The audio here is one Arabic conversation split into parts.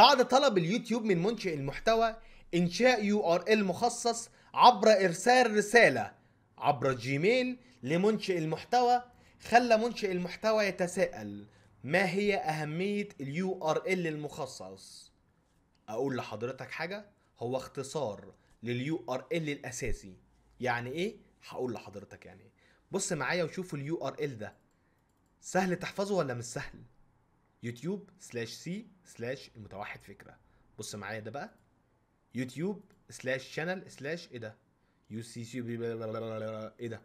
بعد طلب اليوتيوب من منشئ المحتوى إنشاء يو ار ال مخصص عبر إرسال رسالة عبر جيميل لمنشئ المحتوى خلى منشئ المحتوى يتساءل ما هي أهمية اليو ار ال المخصص أقول لحضرتك حاجة هو اختصار لليو ار ال الأساسي يعني إيه؟ هقول لحضرتك يعني بص معايا وشوف اليو ار ال ده سهل تحفظه ولا مش سهل؟ يوتيوب سلاش سي سلاش المتوحد فكره بص معايا ده بقى يوتيوب سلاش شانل سلاش ايه ده يو سي سي ايه ده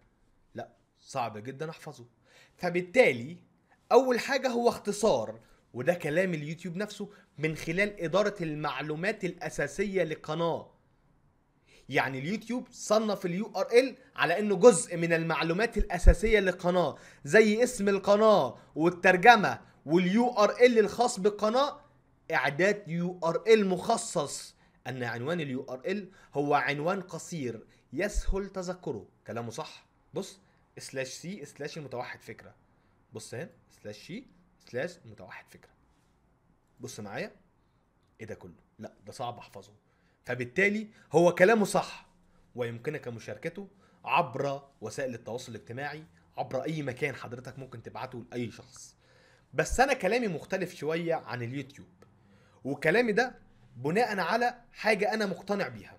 لا صعب جدا احفظه فبالتالي اول حاجه هو اختصار وده كلام اليوتيوب نفسه من خلال اداره المعلومات الاساسيه لقناه يعني اليوتيوب صنف اليو ار ال على انه جزء من المعلومات الاساسيه للقناه زي اسم القناه والترجمه واليو ار ال الخاص بالقناه اعداد يو ار ال مخصص ان عنوان اليو ار ال هو عنوان قصير يسهل تذكره كلامه صح بص سلاش سي سلاش المتوحد فكره بص هنا سلاش شي سلاش المتوحد فكره بص معايا ايه ده كله لا ده صعب احفظه فبالتالي هو كلامه صح ويمكنك مشاركته عبر وسائل التواصل الاجتماعي عبر اي مكان حضرتك ممكن تبعته لاي شخص بس انا كلامي مختلف شويه عن اليوتيوب وكلامي ده بناء على حاجه انا مقتنع بيها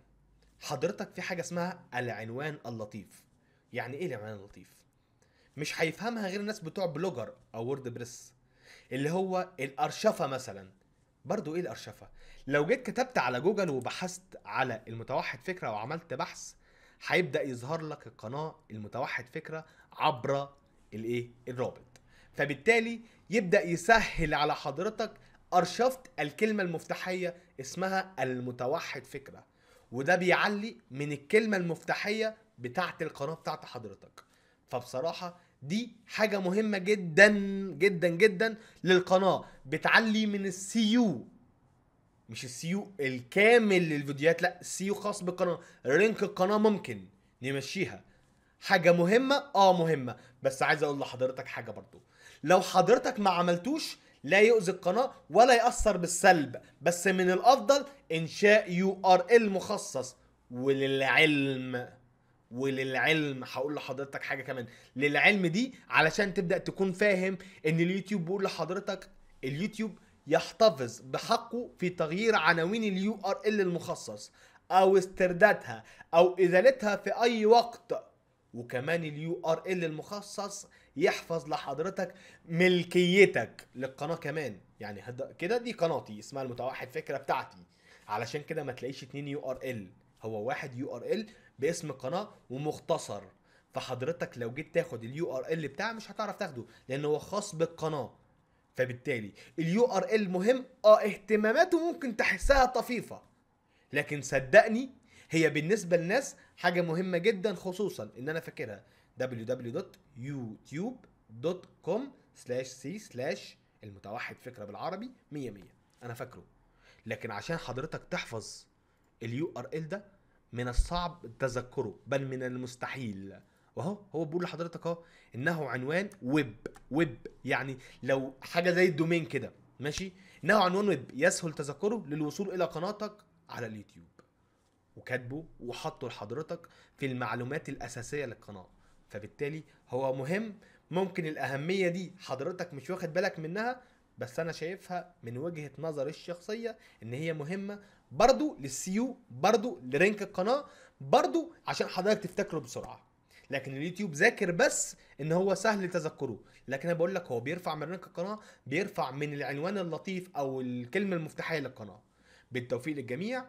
حضرتك في حاجه اسمها العنوان اللطيف يعني ايه العنوان اللطيف مش هيفهمها غير الناس بتوع بلوجر او وورد بريس اللي هو الارشفه مثلا برضو ايه الارشفه لو جيت كتبت على جوجل وبحثت على المتوحد فكره وعملت بحث هيبدا يظهر لك القناه المتوحد فكره عبر الايه الرابط فبالتالي يبدا يسهل على حضرتك ارشفت الكلمه المفتاحيه اسمها المتوحد فكره وده بيعلي من الكلمه المفتاحيه بتاعه القناه بتاعه حضرتك فبصراحه دي حاجة مهمة جدا جدا جدا للقناة بتعلي من السي يو مش السي يو الكامل للفيديوهات لا السي يو خاص بالقناة رينك القناة ممكن نمشيها حاجة مهمة اه مهمة بس عايز اقول لحضرتك حاجة برضو لو حضرتك ما عملتوش لا يؤذي القناه ولا ياثر بالسلب بس من الافضل انشاء يو ار ال مخصص وللعلم وللعلم هقول لحضرتك حاجه كمان للعلم دي علشان تبدا تكون فاهم ان اليوتيوب بيقول لحضرتك اليوتيوب يحتفظ بحقه في تغيير عناوين اليو ار ال المخصص او استردادها او ازالتها في اي وقت وكمان اليو ار ال المخصص يحفظ لحضرتك ملكيتك للقناه كمان يعني كده دي قناتي اسمها المتوحد فكره بتاعتي علشان كده ما تلاقيش اتنين يو ار ال هو واحد يو ار ال باسم القناه ومختصر فحضرتك لو جيت تاخد اليو ار ال بتاعه مش هتعرف تاخده لان هو خاص بالقناه فبالتالي اليو ار ال مهم اه اهتماماته ممكن تحسها طفيفه لكن صدقني هي بالنسبه للناس حاجه مهمه جدا خصوصا ان انا فاكرها www.youtube.com سلاش سي سلاش المتوحد فكره بالعربي 100 100 انا فاكره لكن عشان حضرتك تحفظ اليو ار ال ده من الصعب تذكره بل من المستحيل وهو هو بيقول لحضرتك اهو انه عنوان ويب ويب يعني لو حاجه زي الدومين كده ماشي انه عنوان ويب يسهل تذكره للوصول الى قناتك على اليوتيوب وكاتبه وحطه لحضرتك في المعلومات الاساسيه للقناه فبالتالي هو مهم ممكن الاهميه دي حضرتك مش واخد بالك منها بس انا شايفها من وجهه نظري الشخصيه ان هي مهمه برضو للسيو برضو لرينك القناه برضو عشان حضرتك تفتكره بسرعه لكن اليوتيوب ذاكر بس ان هو سهل تذكره لكن انا بقول لك هو بيرفع من رينك القناه بيرفع من العنوان اللطيف او الكلمه المفتاحيه للقناه بالتوفيق للجميع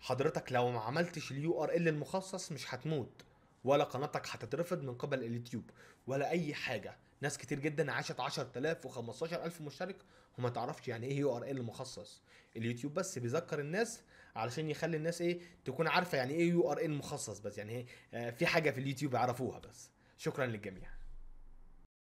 حضرتك لو ما عملتش اليو ار ال المخصص مش هتموت ولا قناتك هتترفض من قبل اليوتيوب ولا اي حاجه ناس كتير جدا عاشت 10000 و15000 مشترك وما تعرفش يعني ايه يو ار ال مخصص اليوتيوب بس بيذكر الناس علشان يخلي الناس ايه تكون عارفه يعني ايه يو ار ال مخصص بس يعني إيه آه، في حاجه في اليوتيوب يعرفوها بس شكرا للجميع